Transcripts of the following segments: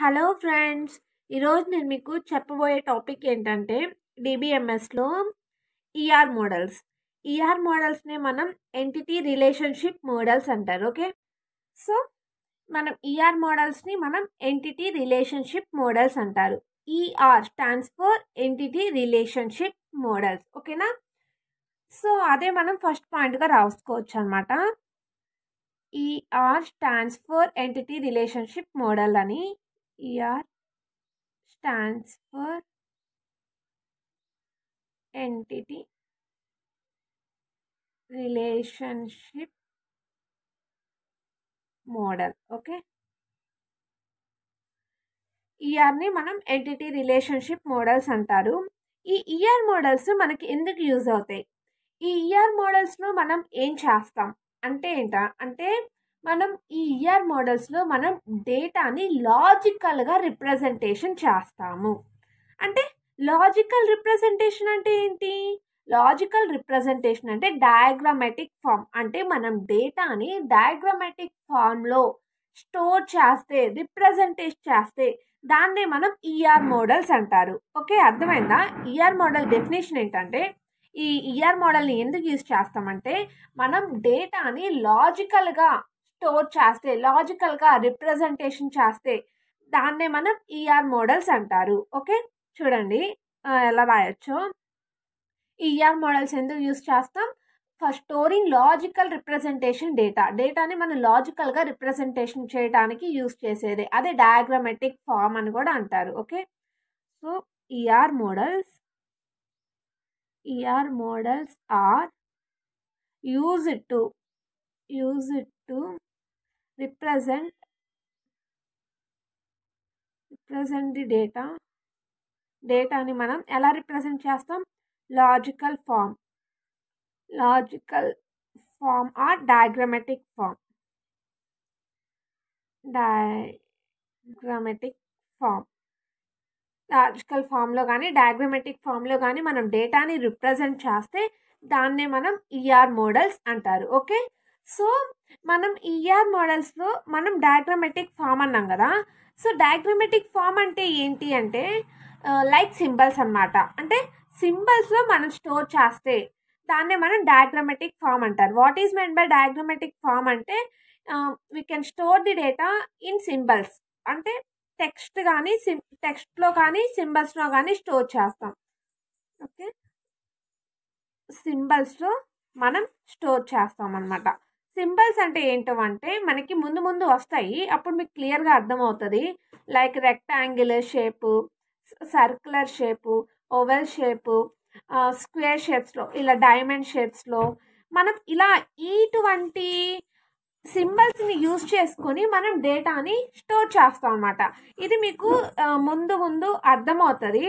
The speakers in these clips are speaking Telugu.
హలో ఫ్రెండ్స్ ఈరోజు నేను మీకు చెప్పబోయే టాపిక్ ఏంటంటే డిబిఎంఎస్లో ER e models ER e మోడల్స్నే మనం ఎంటిటీ రిలేషన్షిప్ మోడల్స్ అంటారు ఓకే సో మనం ఈఆర్ e మోడల్స్ని మనం ఎంటిటీ రిలేషన్షిప్ మోడల్స్ అంటారు ER stands for entity relationship models ఓకేనా సో అదే మనం ఫస్ట్ పాయింట్గా రాసుకోవచ్చు అనమాట ER stands for entity relationship model అని ER stands for entity relationship model okay ఈఆర్ని మనం ఎంటిటీ రిలేషన్షిప్ మోడల్స్ అంటారు ఈ ఈఆర్ మోడల్స్ మనకి ఎందుకు యూజ్ అవుతాయి ఈ ఈఆర్ మోడల్స్ను మనం ఏం చేస్తాం అంటే ఏంట అంటే మనం ఈ ఇయర్ మోడల్స్లో మనం డేటాని లాజికల్గా రిప్రజెంటేషన్ చేస్తాము అంటే లాజికల్ రిప్రజెంటేషన్ అంటే ఏంటి లాజికల్ రిప్రజెంటేషన్ అంటే డయాగ్రామెటిక్ ఫామ్ అంటే మనం డేటాని డయాగ్రామెటిక్ ఫామ్లో స్టోర్ చేస్తే రిప్రజెంటేషన్ చేస్తే దాన్నే మనం ఈఆర్ మోడల్స్ అంటారు ఓకే అర్థమైందా ఈఆర్ మోడల్ డెఫినేషన్ ఏంటంటే ఈ ఈఆర్ మోడల్ని ఎందుకు యూజ్ చేస్తామంటే మనం డేటాని లాజికల్గా స్టోర్ చేస్తే లాజికల్గా రిప్రజెంటేషన్ చేస్తే దాన్నే మనం ఈఆర్ e మోడల్స్ అంటారు ఓకే చూడండి ఎలా రాయొచ్చు ఈఆర్ e మోడల్స్ ఎందుకు యూస్ చేస్తాం for storing logical representation data డేటాని మనం లాజికల్గా రిప్రజెంటేషన్ చేయడానికి యూస్ చేసేది అదే డయాగ్రమెటిక్ ఫామ్ అని కూడా అంటారు okay so ER models ER models are use to use to represent represent the data డేటాని మనం ఎలా రిప్రజెంట్ చేస్తాం logical form logical form or diagrammatic form diagrammatic form logical ఫామ్లో కానీ డయాగ్రమెటిక్ ఫామ్లో కానీ మనం డేటాని రిప్రజెంట్ చేస్తే దాన్నే మనం ఈఆర్ e మోడల్స్ అంటారు ఓకే సో మనం ఈఆర్ e మోడల్స్లో మనం డయాగ్రమెటిక్ ఫామ్ అన్నాం కదా సో డయాగ్రమెటిక్ ఫామ్ అంటే ఏంటి అంటే లైక్ సింబల్స్ అనమాట అంటే సింబల్స్లో మనం స్టోర్ చేస్తే దాన్నే మనం డయాగ్రమెటిక్ ఫామ్ అంటారు what is mean by diagrammatic form అంటే we can store the data in symbols అంటే టెక్స్ట్ కానీ సిం టెక్స్ట్లో కానీ సింబల్స్లో కానీ స్టోర్ చేస్తాం ఓకే సింబల్స్లో మనం స్టోర్ చేస్తాం అన్నమాట సింబల్స్ అంటే ఏంటో అంటే మనకి ముందు ముందు వస్తాయి అప్పుడు మీకు క్లియర్గా అర్థమవుతుంది like rectangular shape circular shape oval shape square షేప్స్లో ఇలా డైమండ్ షేప్స్లో మనం ఇలా ఇటువంటి సింబల్స్ని యూజ్ చేసుకొని మనం డేటాని స్టోర్ చేస్తాం అనమాట ఇది మీకు ముందు ముందు అర్థమవుతుంది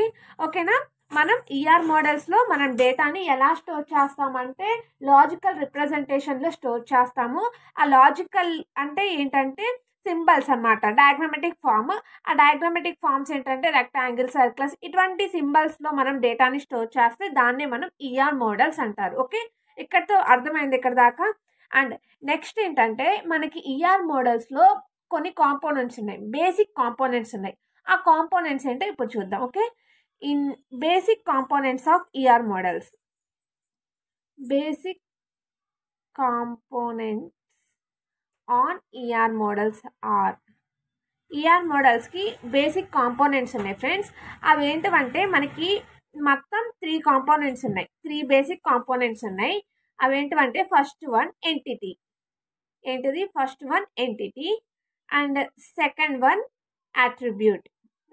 ఓకేనా మనం ఈఆర్ e మోడల్స్లో మనం డేటాని ఎలా స్టోర్ చేస్తామంటే లాజికల్ లో స్టోర్ చేస్తాము ఆ లాజికల్ అంటే ఏంటంటే సింబల్స్ అనమాట డయాగ్నమెటిక్ ఫామ్ ఆ డయాగ్నమెటిక్ ఫామ్స్ ఏంటంటే రెక్టాంగిల్ సర్క్లస్ ఇటువంటి సింబల్స్లో మనం డేటాని స్టోర్ చేస్తే దాన్నే మనం ఈఆర్ e మోడల్స్ అంటారు ఓకే ఇక్కడితో అర్థమైంది ఇక్కడ దాకా అండ్ నెక్స్ట్ ఏంటంటే మనకి ఈఆర్ e మోడల్స్లో కొన్ని కాంపోనెంట్స్ ఉన్నాయి బేసిక్ కాంపోనెంట్స్ ఉన్నాయి ఆ కాంపోనెంట్స్ ఏంటో ఇప్పుడు చూద్దాం okay in basic components of ER models. Basic components on ER models are ER మోడల్స్కి బేసిక్ కాంపోనెంట్స్ ఉన్నాయి ఫ్రెండ్స్ అవి ఏంటంటే మనకి మొత్తం త్రీ కాంపోనెంట్స్ ఉన్నాయి త్రీ బేసిక్ కాంపోనెంట్స్ ఉన్నాయి అవి ఏంటంటే ఫస్ట్ వన్ ఎంటిటీ ఏంటిది first one entity and second one attribute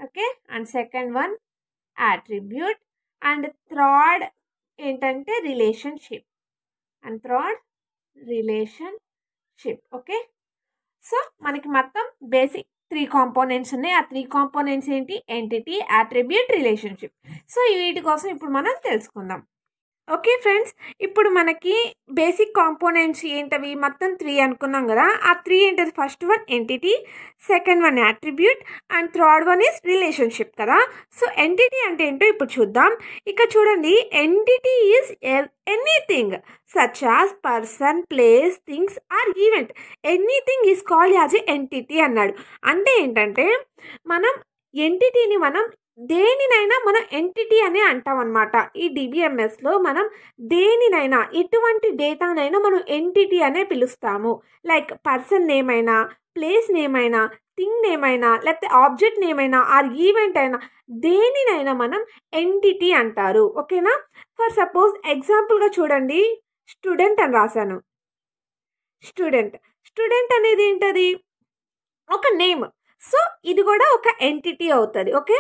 okay and second one attribute and third ఏంటంటే relationship and third relationship okay so మనకి మొత్తం బేసిక్ త్రీ కాంపోనెంట్స్ ఉన్నాయి ఆ త్రీ కాంపోనెంట్స్ ఏంటి ఎంటిటీ యాట్రిబ్యూట్ రిలేషన్షిప్ సో వీటి కోసం ఇప్పుడు మనం తెలుసుకుందాం ఓకే ఫ్రెండ్స్ ఇప్పుడు మనకి బేసిక్ కాంపోనెంట్స్ ఏంటవి మొత్తం త్రీ అనుకున్నాం కదా ఆ త్రీ ఏంటది first one entity second one attribute and third one is relationship కదా సో ఎంటిటీ అంటే ఏంటో ఇప్పుడు చూద్దాం ఇక చూడండి entity is anything such as person place things or event anything is called as a entity అన్నాడు అంటే ఏంటంటే మనం ఎంటిటీని మనం దేనినైనా మనం ఎంటిటీ అనే అంటాం అనమాట ఈ డిబిఎంఎస్లో మనం దేనినైనా ఎటువంటి డేటానైనా మనం ఎంటిటీ అనే పిలుస్తాము లైక్ పర్సన్ నేమ్ అయినా ప్లేస్ నేమ్ అయినా థింగ్ నేమ్ అయినా లేకపోతే ఆబ్జెక్ట్ నేమ్ అయినా ఆర్ ఈవెంట్ అయినా దేనినైనా మనం ఎంటిటీ అంటారు ఓకేనా ఫర్ సపోజ్ ఎగ్జాంపుల్గా చూడండి స్టూడెంట్ అని రాశాను స్టూడెంట్ స్టూడెంట్ అనేది ఏంటది ఒక నేమ్ సో ఇది కూడా ఒక ఎంటిటీ అవుతుంది ఓకే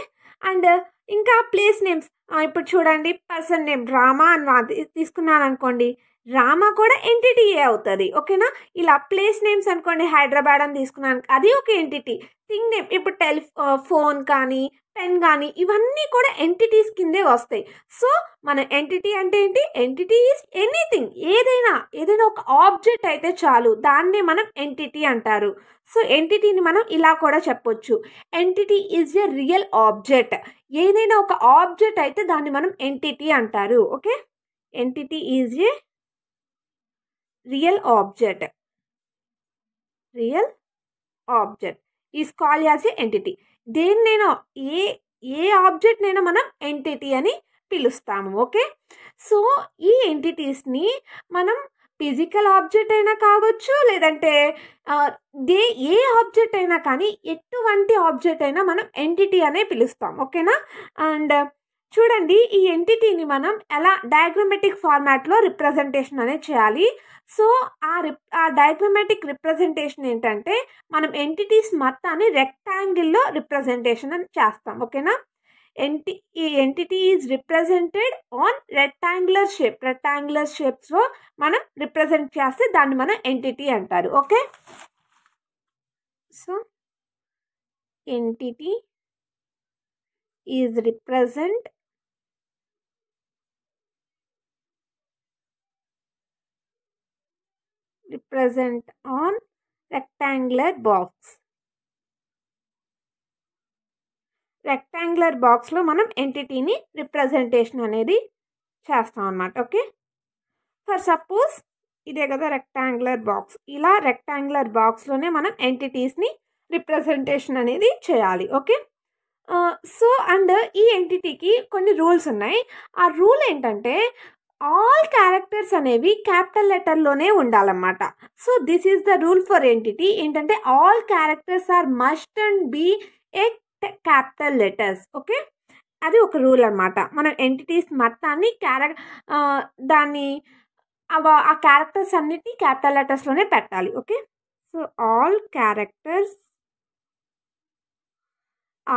అండ్ ఇంకా ప్లేస్ నేమ్స్ ఇప్పుడు చూడండి పర్సన్ నేమ్ రామా అని తీసుకున్నాను అనుకోండి రామా కూడా ఎంటిటీయే అవుతుంది ఓకేనా ఇలా ప్లేస్ నేమ్స్ అనుకోండి హైదరాబాద్ అని తీసుకున్నాను అది ఒక ఎంటిటీ థింగ్ నేమ్ ఇప్పుడు టెలిఫో ఫోన్ కానీ టెన్ కానీ ఇవన్నీ కూడా ఎంటిటీస్ కిందే వస్తాయి సో మన ఎంటిటీ అంటే ఏంటి ఎంటిటీ ఈజ్ ఎనీథింగ్ ఏదైనా ఏదైనా ఒక ఆబ్జెక్ట్ అయితే చాలు దాన్నే మనం ఎంటిటీ అంటారు సో ఎంటిటీని మనం ఇలా కూడా చెప్పొచ్చు entity is a real object ఏదైనా ఒక ఆబ్జెక్ట్ అయితే దాన్ని మనం ఎంటిటీ అంటారు okay entity is a real object real object is call as a entity దేన్నైనా ఏ ఏ ఆబ్జెక్ట్నైనా మనం ఎంటిటీ అని పిలుస్తాము ఓకే సో ఈ ఎంటిటీస్ని మనం ఫిజికల్ ఆబ్జెక్ట్ అయినా కావచ్చు లేదంటే దే ఏ ఆబ్జెక్ట్ అయినా కానీ ఎటువంటి ఆబ్జెక్ట్ అయినా మనం ఎంటిటీ అనే పిలుస్తాం ఓకేనా అండ్ చూడండి ఈ ఎంటిటీని మనం ఎలా డయాగ్రమెటిక్ ఫార్మాట్లో రిప్రజెంటేషన్ అనేది చేయాలి సో ఆ రిప్ ఆ డయాగ్రమెటిక్ రిప్రజెంటేషన్ ఏంటంటే మనం ఎంటిటీస్ మొత్తాన్ని రెక్టాంగిల్లో రిప్రజెంటేషన్ అని చేస్తాం ఓకేనా ఎంటి ఈ entity is represented on rectangular shape rectangular షేప్స్లో మనం రిప్రజెంట్ చేస్తే దాన్ని మనం ఎంటిటీ అంటారు okay so entity is represent represent on rectangular box. Rectangular బాక్స్లో మనం ఎంటిటీని రిప్రజెంటేషన్ అనేది చేస్తాం అనమాట ఓకే ఫర్ సపోజ్ ఇదే కదా రెక్టాంగులర్ బాక్స్ ఇలా రెక్టాంగులర్ బాక్స్లోనే మనం ఎంటిటీస్ని రిప్రజెంటేషన్ అనేది చేయాలి ఓకే సో uh, అండ్ ఈ ఎంటిటీకి కొన్ని రూల్స్ ఉన్నాయి ఆ రూల్ ఏంటంటే ఆల్ క్యారెక్టర్స్ అనేవి క్యాపిటల్ లెటర్లోనే ఉండాలన్నమాట so this is the rule for entity ఏంటంటే all characters are must and be a capital letters okay అది ఒక రూల్ అనమాట మనం ఎంటిటీస్ మొత్తాన్ని క్యారెక్ దాన్ని ఆ క్యారెక్టర్స్ అన్నిటి క్యాపిటల్ లెటర్స్లోనే పెట్టాలి okay so all characters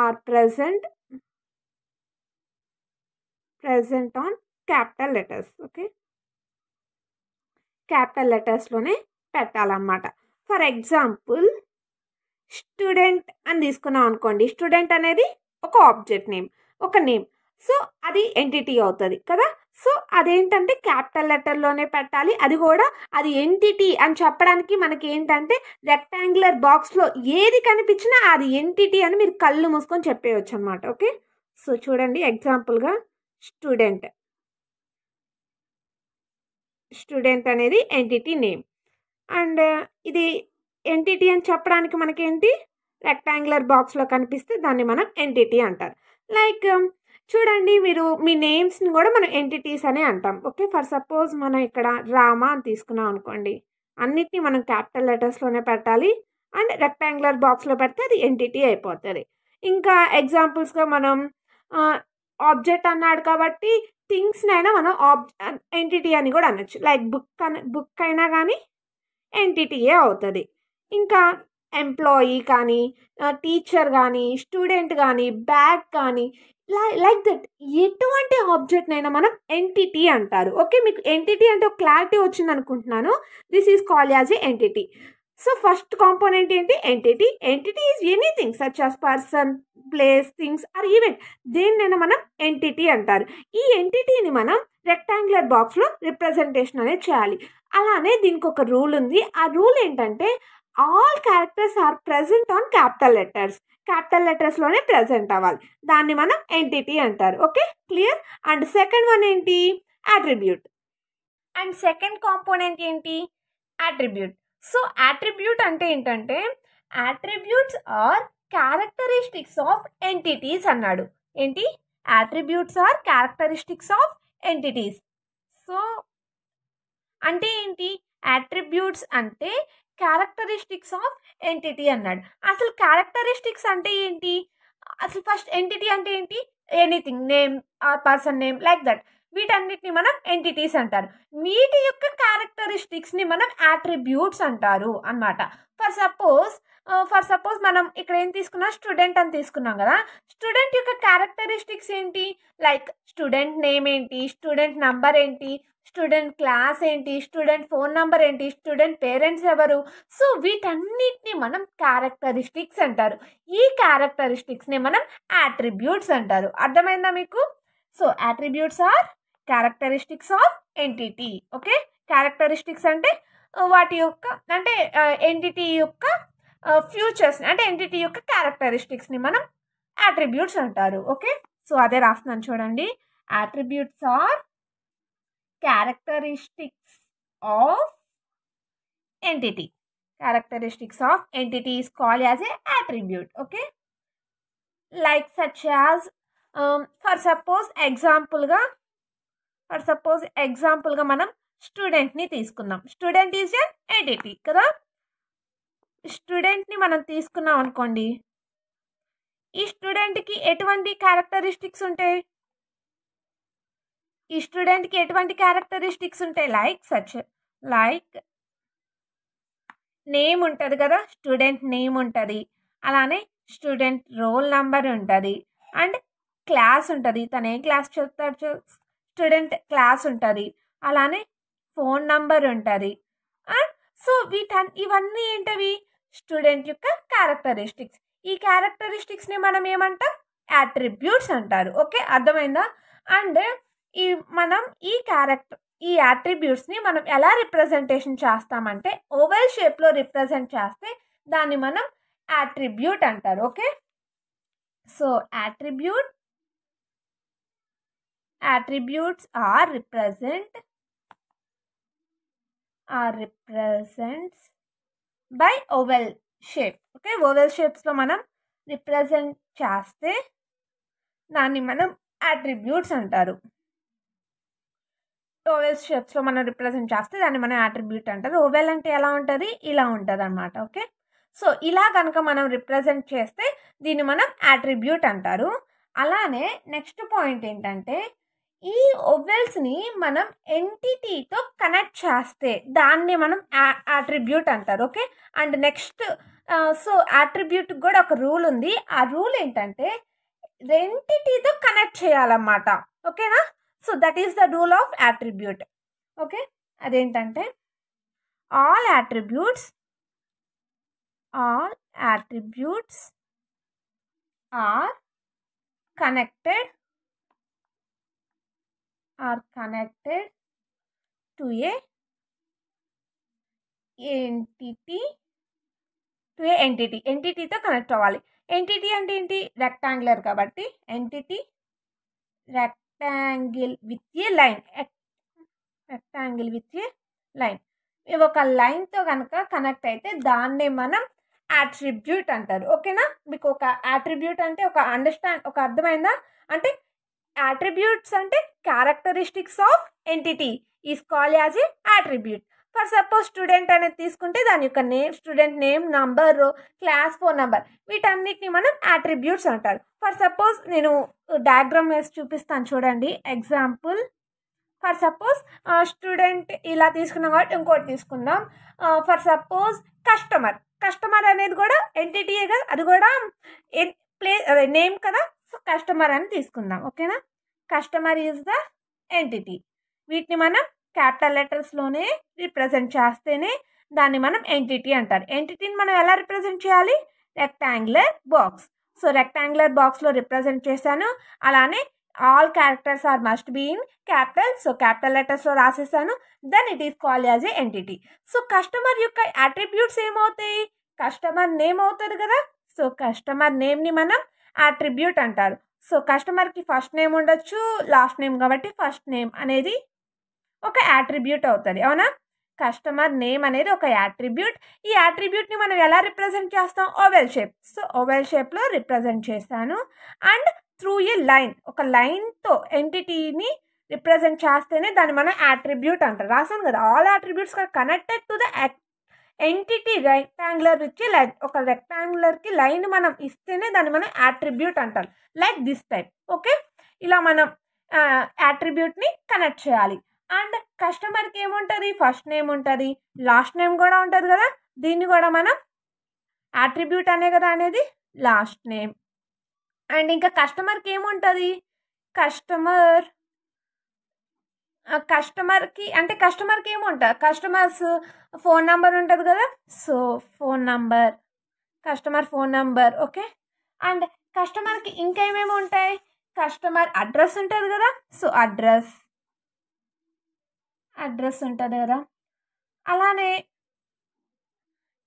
are present present on capital letters okay capital లెటర్స్లోనే పెట్టాలన్నమాట ఫర్ ఎగ్జాంపుల్ స్టూడెంట్ అని తీసుకున్నాం అనుకోండి స్టూడెంట్ అనేది ఒక ఆబ్జెక్ట్ నేమ్ ఒక నేమ్ సో అది ఎంటిటీ అవుతుంది కదా సో అదేంటంటే క్యాపిటల్ లెటర్లోనే పెట్టాలి అది కూడా అది ఎంటిటీ అని చెప్పడానికి మనకి ఏంటంటే రెక్టాంగులర్ బాక్స్లో ఏది కనిపించినా అది ఎంటిటీ అని మీరు కళ్ళు మూసుకొని చెప్పేయచ్చు అనమాట ఓకే సో చూడండి ఎగ్జాంపుల్గా స్టూడెంట్ స్టూడెంట్ అనేది ఎంటిటీ నేమ్ అండ్ ఇది ఎంటిటీ అని చెప్పడానికి మనకేంటి రెక్టాంగులర్ బాక్స్లో కనిపిస్తే దాన్ని మనం ఎంటిటీ అంటారు లైక్ um, చూడండి మీరు మీ నేమ్స్ని కూడా మనం ఎంటిటీస్ అనే అంటాం ఓకే ఫర్ సపోజ్ మనం ఇక్కడ రామా అని తీసుకున్నాం అనుకోండి అన్నిటినీ మనం క్యాపిటల్ లెటర్స్లోనే పెట్టాలి అండ్ రెక్టాంగులర్ బాక్స్లో పెడితే అది ఎంటిటీ అయిపోతుంది ఇంకా ఎగ్జాంపుల్స్గా మనం ఆబ్జెక్ట్ uh, అన్నాడు కాబట్టి థింగ్స్నైనా మనం ఆబ్ ఎంటిటీ అని కూడా అనొచ్చు లైక్ బుక్ అని బుక్ అయినా కానీ ఎంటిటీయే అవుతుంది ఇంకా ఎంప్లాయీ కానీ టీచర్ కానీ స్టూడెంట్ కానీ బ్యాగ్ కానీ లైక్ దట్ ఎటువంటి ఆబ్జెక్ట్నైనా మనం ఎంటిటీ అంటారు ఓకే మీకు ఎంటిటీ అంటే ఒక క్లారిటీ వచ్చింది అనుకుంటున్నాను this is call as a entity so first component ఏంటి entity entity is anything such as person place things or event దేన్నైనా మనం ఎంటిటీ అంటారు ఈ ఎంటిటీని మనం రెక్టాంగులర్ బాక్స్లో రిప్రజెంటేషన్ అనేది చేయాలి అలానే దీనికి ఒక రూల్ ఉంది ఆ రూల్ ఏంటంటే all characters are present on capital letters capital లెటర్స్లోనే ప్రజెంట్ అవ్వాలి దాన్ని మనం ఎంటిటీ అంటారు okay clear and second one ఏంటి అట్రిబ్యూట్ అండ్ సెకండ్ కాంపోనెంట్ ఏంటి అట్రిబ్యూట్ సో యాట్రిబ్యూట్ అంటే ఏంటంటే attributes are characteristics of entities అన్నాడు ఏంటి attributes are characteristics of entities so అంటే ఏంటి యాట్రిబ్యూట్స్ అంటే క్యారెక్టరిస్టిక్స్ ఆఫ్ ఎంటిటీ అన్నాడు అసలు క్యారెక్టరిస్టిక్స్ అంటే ఏంటి అసలు ఫస్ట్ ఎంటిటీ అంటే ఏంటి anything name or person name like that వీటన్నిటిని మనం ఎంటిటీస్ అంటారు వీటి యొక్క క్యారెక్టరిస్టిక్స్ని మనం యాట్రిబ్యూట్స్ అంటారు అనమాట ఫర్ సపోజ్ ఫర్ సపోజ్ మనం ఇక్కడ ఏం తీసుకున్నాం స్టూడెంట్ అని తీసుకున్నాం కదా స్టూడెంట్ యొక్క క్యారెక్టరిస్టిక్స్ ఏంటి లైక్ స్టూడెంట్ నేమ్ ఏంటి స్టూడెంట్ నంబర్ ఏంటి స్టూడెంట్ క్లాస్ ఏంటి స్టూడెంట్ ఫోన్ నంబర్ ఏంటి స్టూడెంట్ పేరెంట్స్ ఎవరు సో వీటన్నిటిని మనం క్యారెక్టరిస్టిక్స్ అంటారు ఈ క్యారెక్టరిస్టిక్స్ని మనం యాట్రిబ్యూట్స్ అంటారు అర్థమైందా మీకు so attributes are characteristics of entity okay characteristics అంటే uh, వాటి యొక్క అంటే ఎంటిటీ uh, యొక్క ఫ్యూచర్స్ uh, అంటే ఎంటిటీ యొక్క క్యారెక్టరిస్టిక్స్ని మనం యాట్రిబ్యూట్స్ అంటారు ఓకే సో అదే రాస్తున్నాను చూడండి attributes are characteristics of entity characteristics of entity is call as a attribute okay like such as for suppose ఎగ్జాంపుల్గా ఫర్ సపోజ్ ఎగ్జాంపుల్గా మనం స్టూడెంట్ని తీసుకుందాం స్టూడెంట్ ఈజ్ ఎన్ ఎడిటీ కదా స్టూడెంట్ని మనం తీసుకున్నాం అనుకోండి ఈ స్టూడెంట్కి ఎటువంటి క్యారెక్టరిస్టిక్స్ ఉంటాయి ఈ స్టూడెంట్కి ఎటువంటి క్యారెక్టరిస్టిక్స్ ఉంటాయి లైక్ సచ్ లైక్ నేమ్ ఉంటుంది కదా స్టూడెంట్ నేమ్ ఉంటుంది అలానే స్టూడెంట్ రోల్ నంబర్ ఉంటుంది అండ్ క్లాస్ ఉంటుంది తను ఏ క్లాస్ చదువుతాడు స్టూడెంట్ క్లాస్ ఉంటుంది అలానే ఫోన్ నంబర్ ఉంటుంది అండ్ సో వీటన్ ఇవన్నీ ఏంటవి స్టూడెంట్ యొక్క క్యారెక్టరిస్టిక్స్ ఈ క్యారెక్టరిస్టిక్స్ని మనం ఏమంటాం యాట్రిబ్యూట్స్ అంటారు ఓకే అర్థమైందా అండ్ ఈ మనం ఈ క్యారెక్టర్ ఈ యాట్రిబ్యూట్స్ని మనం ఎలా రిప్రజెంటేషన్ చేస్తామంటే ఓవెల్ షేప్లో రిప్రజెంట్ చేస్తే దాన్ని మనం యాట్రిబ్యూట్ అంటారు okay so attribute attributes are represent are represents by oval shape okay oval షేప్స్లో మనం రిప్రజెంట్ చేస్తే దాన్ని మనం యాట్రిబ్యూట్స్ అంటారు ఓవెల్ షేప్స్లో మనం రిప్రజెంట్ చేస్తే దాన్ని మనం యాట్రిబ్యూట్ అంటారు ఓవెల్ అంటే ఎలా ఉంటుంది ఇలా ఉంటుంది అనమాట ఓకే సో ఇలా కనుక మనం రిప్రజెంట్ చేస్తే దీన్ని మనం యాట్రిబ్యూట్ అంటారు అలానే నెక్స్ట్ పాయింట్ ఏంటంటే ఈ ఒవెల్స్ని మనం ఎంటిటీతో కనెక్ట్ చేస్తే దాన్ని మనం అట్రిబ్యూట్ అంటారు okay and next so attribute కూడా ఒక రూల్ ఉంది ఆ రూల్ ఏంటంటే రెంటిటీతో కనెక్ట్ చేయాలన్నమాట ఓకేనా so that is the rule of attribute okay అదేంటంటే all attributes all attributes are connected are connected to a entity to a entity ఎంటిటీతో కనెక్ట్ అవ్వాలి ఎంటిటీ అంటే ఏంటి రెక్టాంగులర్ కాబట్టి entity rectangle with a line rectangle with a line ఒక లైన్తో కనుక కనెక్ట్ అయితే దాన్నే మనం యాట్రిబ్యూట్ అంటారు ఓకేనా మీకు ఒక యాట్రిబ్యూట్ అంటే ఒక అండర్స్టాండ్ ఒక అర్థమైందా అంటే యాట్రిబ్యూట్స్ అంటే characteristics of entity is called as for suppose student అనేది తీసుకుంటే దాని యొక్క name student name number class phone number వీటన్నిటిని మనం యాట్రిబ్యూట్స్ అంటారు ఫర్ సపోజ్ నేను డయాగ్రామ్ వేసి చూపిస్తాను చూడండి ఎగ్జాంపుల్ ఫర్ సపోజ్ స్టూడెంట్ ఇలా తీసుకున్నాం కాబట్టి ఇంకోటి తీసుకుందాం ఫర్ సపోజ్ కస్టమర్ కస్టమర్ అనేది కూడా ఎంటిటీయే కదా అది కూడా ప్లే అదే నేమ్ కదా సో కస్టమర్ అని తీసుకుందాం ఓకేనా కస్టమర్ ఈజ్ ద ఎంటిటీ వీటిని మనం క్యాపిటల్ లెటర్స్లోనే రిప్రజెంట్ చేస్తేనే దాన్ని మనం ఎంటిటీ అంటారు ఎంటిటీని మనం ఎలా రిప్రజెంట్ చేయాలి రెక్టాంగులర్ బాక్స్ సో రెక్టాంగులర్ బాక్స్లో రిప్రజెంట్ చేశాను అలానే all characters are must be in capital so capital లెటర్స్లో రాసేసాను then it is call as a entity so customer యొక్క అట్రిబ్యూట్స్ ఏమవుతాయి కస్టమర్ నేమ్ అవుతుంది కదా సో కస్టమర్ నేమ్ని మనం అట్రిబ్యూట్ అంటారు సో కస్టమర్కి ఫస్ట్ నేమ్ ఉండొచ్చు లాస్ట్ నేమ్ కాబట్టి ఫస్ట్ నేమ్ అనేది ఒక యాట్రిబ్యూట్ అవుతుంది అవునా కస్టమర్ నేమ్ అనేది ఒక యాట్రిబ్యూట్ ఈ యాట్రిబ్యూట్ని మనం ఎలా రిప్రజెంట్ చేస్తాం ఓవెల్ షేప్ సో ఓవెల్ షేప్లో రిప్రజెంట్ చేస్తాను అండ్ త్రూ ఏ లైన్ ఒక లైన్తో ఎంటిటీని రిప్రజెంట్ చేస్తేనే దాన్ని మనం యాట్రిబ్యూట్ అంటారు రాసాను కదా all attributes connected to the entity rectangular వచ్చి లైక్ ఒక రెక్టాంగులర్కి లైన్ మనం ఇస్తేనే దాన్ని మనం యాట్రిబ్యూట్ అంటాం లైక్ దిస్ టైప్ ఓకే ఇలా మనం యాట్రిబ్యూట్ని కనెక్ట్ చేయాలి అండ్ కస్టమర్కి ఏముంటుంది ఫస్ట్ నేమ్ ఉంటుంది లాస్ట్ నేమ్ కూడా ఉంటుంది కదా దీన్ని కూడా మనం యాట్రిబ్యూట్ అనే కదా అనేది లాస్ట్ నేమ్ అండ్ ఇంకా కస్టమర్కి ఏముంటుంది కస్టమర్ కస్టమర్కి అంటే కస్టమర్కి ఏముంటుంది కస్టమర్స్ ఫోన్ నంబర్ ఉంటుంది కదా so phone number customer phone number okay and కస్టమర్కి ఇంకేమేమి ఉంటాయి కస్టమర్ అడ్రస్ ఉంటుంది కదా సో అడ్రస్ అడ్రస్ ఉంటుంది కదా అలానే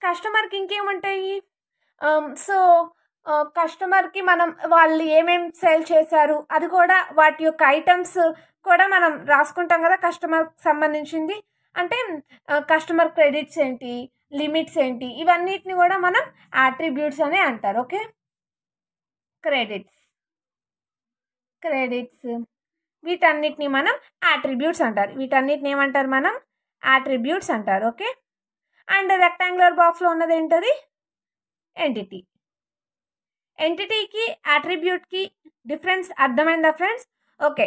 కస్టమర్కి ఇంకేముంటాయి సో కస్టమర్కి మనం వాళ్ళు ఏమేమి సేల్ చేశారు అది కూడా వాటి యొక్క ఐటమ్స్ కూడా మనం రాసుకుంటాం కదా కస్టమర్కి సంబంధించింది అంటే కస్టమర్ క్రెడిట్స్ ఏంటి లిమిట్స్ ఏంటి ఇవన్నిటిని కూడా మనం యాట్రిబ్యూట్స్ అని అంటారు ఓకే క్రెడిట్స్ క్రెడిట్స్ వీటన్నిటిని మనం యాట్రిబ్యూట్స్ అంటారు వీటన్నిటిని ఏమంటారు మనం యాట్రిబ్యూట్స్ అంటారు ఓకే అండ్ రెక్టాంగులర్ బాక్స్లో ఉన్నది ఏంటది ఎంటిటీ ఎంటిటీకి అట్రిబ్యూట్కి డిఫరెన్స్ అర్థమైందా ఫ్రెండ్స్ ఓకే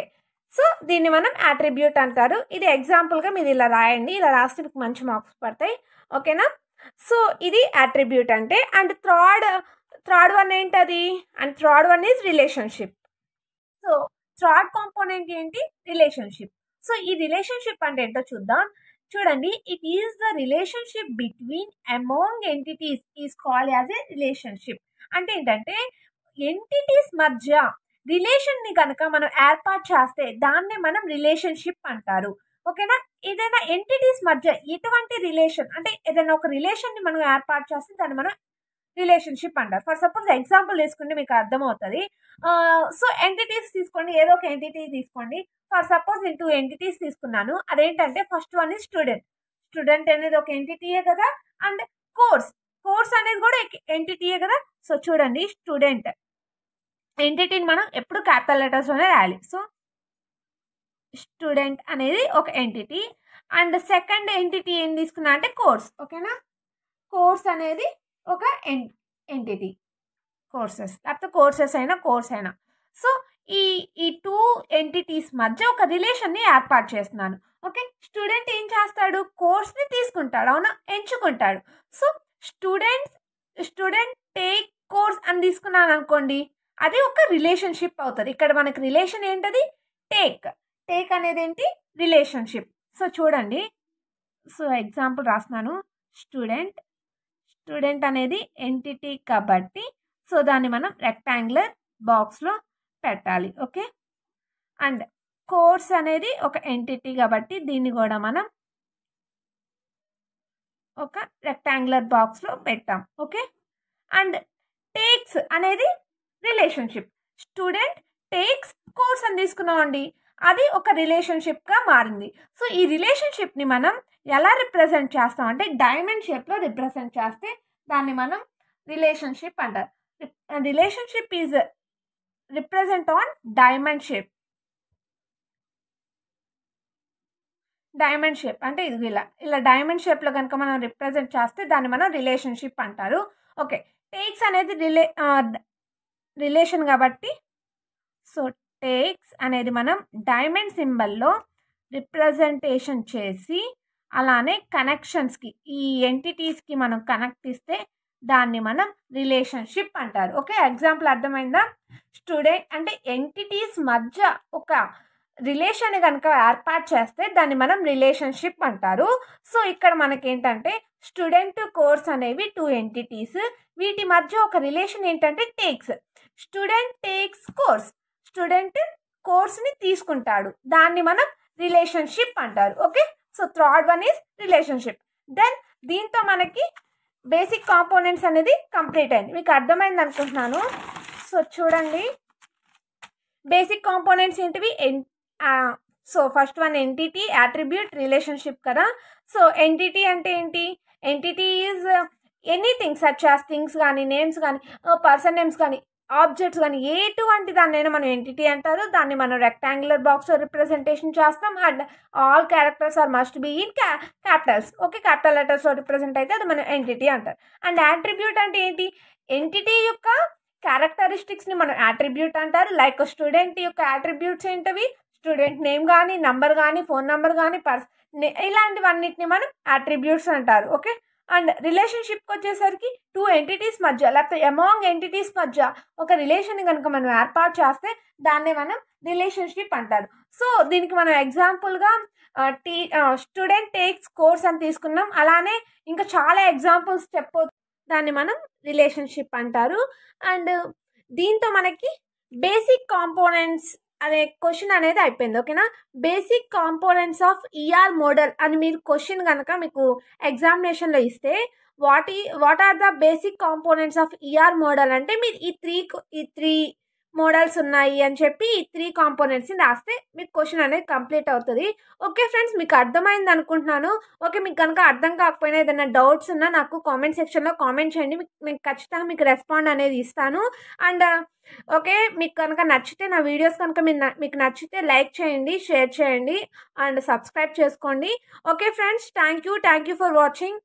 సో దీన్ని మనం అట్రిబ్యూట్ అంటారు ఇది ఎగ్జాంపుల్గా మీరు ఇలా రాయండి ఇలా రాస్తే మీకు మంచి మార్క్స్ పడతాయి ఓకేనా సో ఇది అట్రిబ్యూట్ అంటే అండ్ థ్రాడ్ థ్రాడ్ వన్ ఏంటది and third one is relationship so third component ఏంటి రిలేషన్షిప్ సో ఈ రిలేషన్షిప్ అంటే ఏంటో చూద్దాం చూడండి it is the relationship between among entities is call as a relationship అంటే ఏంటంటే ఎంటిటీస్ మధ్య రిలేషన్ని కనుక మనం ఏర్పాటు చేస్తే దాన్నే మనం రిలేషన్షిప్ అంటారు ఓకేనా ఏదైనా ఎంటిటీస్ మధ్య ఎటువంటి రిలేషన్ అంటే ఏదైనా ఒక రిలేషన్ని మనం ఏర్పాటు చేస్తే దాన్ని మనం రిలేషన్షిప్ అంటారు ఫర్ సపోజ్ ఎగ్జాంపుల్ తీసుకుంటే మీకు అర్థమవుతుంది సో ఎంటిటీస్ తీసుకోండి ఏదో ఒక ఎంటిటీ తీసుకోండి ఫర్ సపోజ్ నేను టూ ఎంటిటీస్ తీసుకున్నాను అదేంటంటే first one is student student అనేది ఒక ఎంటిటీయే కదా అండ్ కోర్స్ కోర్స్ అనేది కూడా ఎంటిటీయే కదా సో చూడండి స్టూడెంట్ ఎంటిటీని మనం ఎప్పుడు క్యాపిటల్ లెటర్స్లోనే రాయాలి సో స్టూడెంట్ అనేది ఒక ఎంటిటీ అండ్ సెకండ్ ఎంటిటీ ఏం తీసుకున్నా అంటే కోర్స్ ఓకేనా కోర్స్ అనేది ఒక ఎంటిటీ కోర్సెస్ లేకపోతే కోర్సెస్ అయినా కోర్స్ అయినా సో ఈ ఈ టూ ఎంటిటీస్ మధ్య ఒక రిలేషన్ని ఏర్పాటు చేస్తున్నాను ఓకే స్టూడెంట్ ఏం చేస్తాడు కోర్స్ని తీసుకుంటాడు అవునా ఎంచుకుంటాడు so students student take course అని తీసుకున్నాను అనుకోండి అది ఒక రిలేషన్షిప్ అవుతుంది ఇక్కడ మనకి రిలేషన్ ఏంటది టేక్ టేక్ అనేది ఏంటి రిలేషన్షిప్ సో చూడండి సో ఎగ్జాంపుల్ రాస్తున్నాను స్టూడెంట్ స్టూడెంట్ అనేది ఎంటిటీ కాబట్టి సో దాన్ని మనం రెక్టాంగులర్ బాక్స్లో పెట్టాలి ఓకే అండ్ కోర్స్ అనేది ఒక ఎంటిటీ కాబట్టి దీన్ని కూడా మనం ఒక రెక్టాంగులర్ బాక్స్లో పెట్టాం ఓకే అండ్ టేక్స్ అనేది రిలేషన్షిప్ స్టూడెంట్ టేక్స్ కోర్స్ అని తీసుకున్నామండి అది ఒక రిలేషన్షిప్గా మారింది సో ఈ రిలేషన్షిప్ని మనం ఎలా రిప్రజెంట్ చేస్తాం అంటే డైమండ్ షేప్లో రిప్రజెంట్ చేస్తే దాన్ని మనం రిలేషన్షిప్ అంటారు relationship is represent on diamond shape diamond shape అంటే ఇది ఇలా ఇలా డైమండ్ షేప్లో కనుక మనం రిప్రజెంట్ చేస్తే దాన్ని మనం రిలేషన్షిప్ అంటారు ఓకే టేక్స్ అనేది రిలే రిలేషన్ కాబట్టి సో టేక్స్ అనేది మనం డైమండ్ సింబల్లో రిప్రజెంటేషన్ చేసి అలానే కనెక్షన్స్కి ఈ ఎంటిటీస్కి మనం కనెక్ట్ ఇస్తే దాన్ని మనం రిలేషన్షిప్ అంటారు ఓకే ఎగ్జాంపుల్ అర్థమైందా స్టూడెంట్ అంటే ఎంటిటీస్ మధ్య ఒక రిలేషన్ కనుక ఏర్పాటు చేస్తే దాన్ని మనం రిలేషన్షిప్ అంటారు సో ఇక్కడ మనకేంటంటే స్టూడెంట్ కోర్స్ అనేవి టూ ఎంటిటీస్ వీటి మధ్య ఒక రిలేషన్ ఏంటంటే takes student takes course student కోర్స్ని తీసుకుంటాడు దాన్ని మనం రిలేషన్షిప్ అంటారు okay so third one is relationship then దీంతో మనకి బేసిక్ కాంపోనెంట్స్ అనేది కంప్లీట్ అయింది మీకు అర్థమైంది అనుకుంటున్నాను సో చూడండి బేసిక్ కాంపోనెంట్స్ ఏంటివి so first one entity attribute relationship కదా సో ఎంటిటీ అంటే ఏంటి entity is anything such as things కానీ నేమ్స్ కానీ పర్సన్ నేమ్స్ కానీ ఆబ్జెక్ట్స్ కానీ ఎటువంటి దాన్నైనా మనం ఎంటిటీ అంటారు దాన్ని మనం రెక్టాంగులర్ బాక్స్ రిప్రజెంటేషన్ చేస్తాం and all characters are must be in క్యా క్యాపిటల్స్ ఓకే క్యాపిటల్ లెటర్స్లో రిప్రజెంట్ అయితే అది మనం ఎంటిటీ అంటారు అండ్ యాట్రిబ్యూట్ అంటే ఏంటి ఎంటిటీ యొక్క క్యారెక్టరిస్టిక్స్ని మనం యాట్రిబ్యూట్ అంటారు లైక్ స్టూడెంట్ యొక్క యాట్రిబ్యూట్స్ ఏంటివి స్టూడెంట్ నేమ్ కానీ నంబర్ కానీ ఫోన్ నంబర్ కానీ పర్స్ ఇలాంటివన్నిటిని మనం అట్రిబ్యూట్స్ అంటారు ఓకే అండ్ రిలేషన్షిప్కి వచ్చేసరికి టూ ఎంటిటీస్ మధ్య లేకపోతే అమాంగ్ ఎంటిటీస్ మధ్య ఒక రిలేషన్ కనుక మనం ఏర్పాటు చేస్తే దాన్నే మనం రిలేషన్షిప్ అంటారు సో దీనికి మనం ఎగ్జాంపుల్గా టీ స్టూడెంట్ టేక్స్ కోర్స్ అని తీసుకున్నాం అలానే ఇంకా చాలా ఎగ్జాంపుల్స్ చెప్పవచ్చు దాన్ని మనం రిలేషన్షిప్ అంటారు అండ్ దీంతో మనకి బేసిక్ కాంపోనెంట్స్ అదే క్వశ్చన్ అనేది అయిపోయింది ఓకేనా basic components of ER model అని మీరు క్వశ్చన్ కనుక మీకు ఎగ్జామినేషన్లో ఇస్తే వాటి what are the basic components of ER model అంటే మీరు ఈ త్రీ ఈ త్రీ మోడల్స్ ఉన్నాయి అని చెప్పి ఈ త్రీ కాంపోనెంట్స్ని రాస్తే మీకు క్వశ్చన్ అనేది కంప్లీట్ అవుతుంది ఓకే ఫ్రెండ్స్ మీకు అర్థమైంది అనుకుంటున్నాను ఓకే మీకు కనుక అర్థం కాకపోయినా ఏదైనా డౌట్స్ ఉన్నా నాకు కామెంట్ సెక్షన్లో కామెంట్ చేయండి మీకు ఖచ్చితంగా మీకు రెస్పాండ్ అనేది ఇస్తాను అండ్ ఓకే uh, మీకు కనుక నచ్చితే నా వీడియోస్ కనుక మీకు నచ్చితే లైక్ చేయండి షేర్ చేయండి అండ్ సబ్స్క్రైబ్ చేసుకోండి okay friends thank you thank you for watching